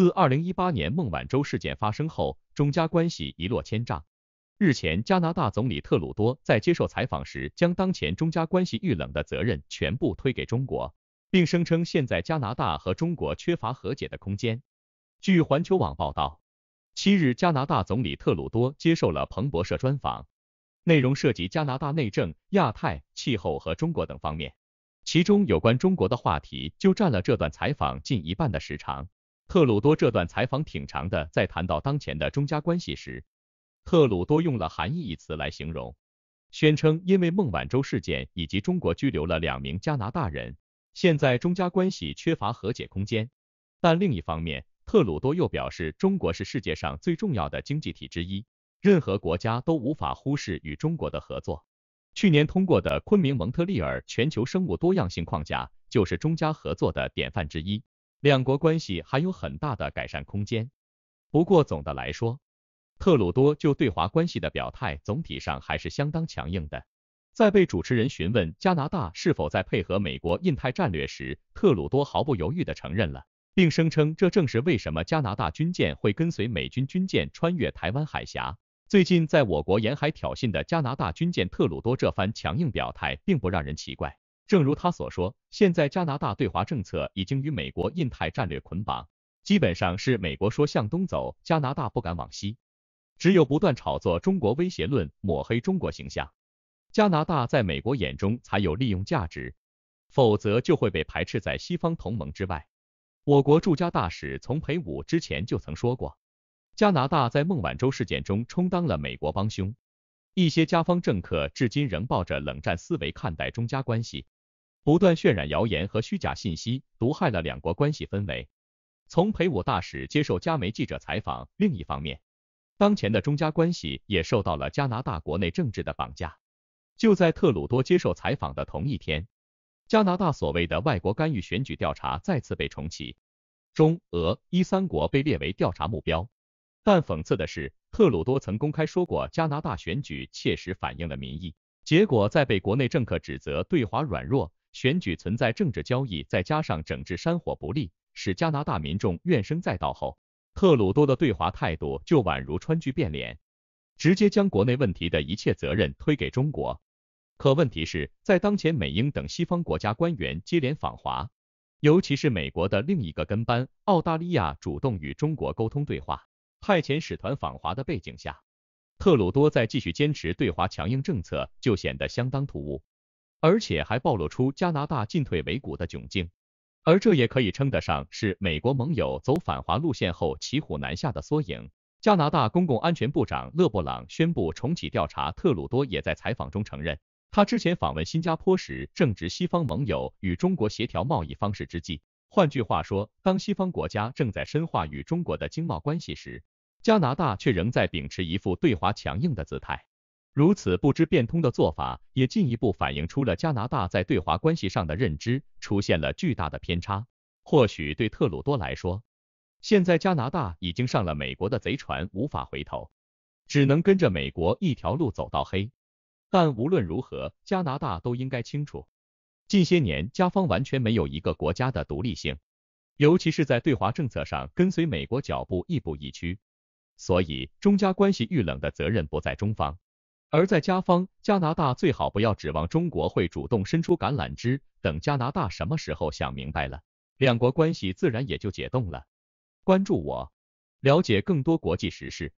自二零一八年孟晚舟事件发生后，中加关系一落千丈。日前，加拿大总理特鲁多在接受采访时，将当前中加关系遇冷的责任全部推给中国，并声称现在加拿大和中国缺乏和解的空间。据环球网报道，七日，加拿大总理特鲁多接受了彭博社专访，内容涉及加拿大内政、亚太、气候和中国等方面，其中有关中国的话题就占了这段采访近一半的时长。特鲁多这段采访挺长的，在谈到当前的中加关系时，特鲁多用了“含义”一词来形容，宣称因为孟晚舟事件以及中国拘留了两名加拿大人，现在中加关系缺乏和解空间。但另一方面，特鲁多又表示，中国是世界上最重要的经济体之一，任何国家都无法忽视与中国的合作。去年通过的《昆明蒙特利尔全球生物多样性框架》就是中加合作的典范之一。两国关系还有很大的改善空间。不过总的来说，特鲁多就对华关系的表态总体上还是相当强硬的。在被主持人询问加拿大是否在配合美国印太战略时，特鲁多毫不犹豫地承认了，并声称这正是为什么加拿大军舰会跟随美军军舰穿越台湾海峡。最近在我国沿海挑衅的加拿大军舰，特鲁多这番强硬表态并不让人奇怪。正如他所说，现在加拿大对华政策已经与美国印太战略捆绑，基本上是美国说向东走，加拿大不敢往西，只有不断炒作中国威胁论，抹黑中国形象，加拿大在美国眼中才有利用价值，否则就会被排斥在西方同盟之外。我国驻加大使丛培武之前就曾说过，加拿大在孟晚舟事件中充当了美国帮凶，一些加方政客至今仍抱着冷战思维看待中加关系。不断渲染谣言和虚假信息，毒害了两国关系氛围。从裴武大使接受加媒记者采访，另一方面，当前的中加关系也受到了加拿大国内政治的绑架。就在特鲁多接受采访的同一天，加拿大所谓的外国干预选举调查再次被重启，中俄伊三国被列为调查目标。但讽刺的是，特鲁多曾公开说过，加拿大选举切实反映了民意，结果在被国内政客指责对华软弱。选举存在政治交易，再加上整治山火不利，使加拿大民众怨声载道后，特鲁多的对华态度就宛如川剧变脸，直接将国内问题的一切责任推给中国。可问题是，在当前美英等西方国家官员接连访华，尤其是美国的另一个跟班澳大利亚主动与中国沟通对话，派遣使团访华的背景下，特鲁多再继续坚持对华强硬政策就显得相当突兀。而且还暴露出加拿大进退维谷的窘境，而这也可以称得上是美国盟友走反华路线后骑虎难下的缩影。加拿大公共安全部长勒布朗宣布重启调查，特鲁多也在采访中承认，他之前访问新加坡时正值西方盟友与中国协调贸易方式之际。换句话说，当西方国家正在深化与中国的经贸关系时，加拿大却仍在秉持一副对华强硬的姿态。如此不知变通的做法，也进一步反映出了加拿大在对华关系上的认知出现了巨大的偏差。或许对特鲁多来说，现在加拿大已经上了美国的贼船，无法回头，只能跟着美国一条路走到黑。但无论如何，加拿大都应该清楚，近些年加方完全没有一个国家的独立性，尤其是在对华政策上跟随美国脚步亦步亦趋。所以，中加关系遇冷的责任不在中方。而在加方，加拿大最好不要指望中国会主动伸出橄榄枝。等加拿大什么时候想明白了，两国关系自然也就解冻了。关注我，了解更多国际时事。